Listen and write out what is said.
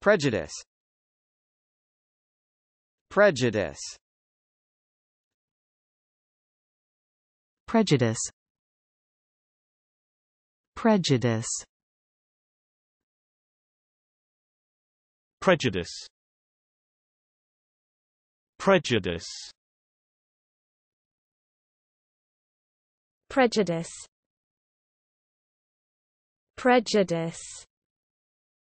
Prejudice Prejudice Prejudice Prejudice Prejudice Prejudice Prejudice Prejudice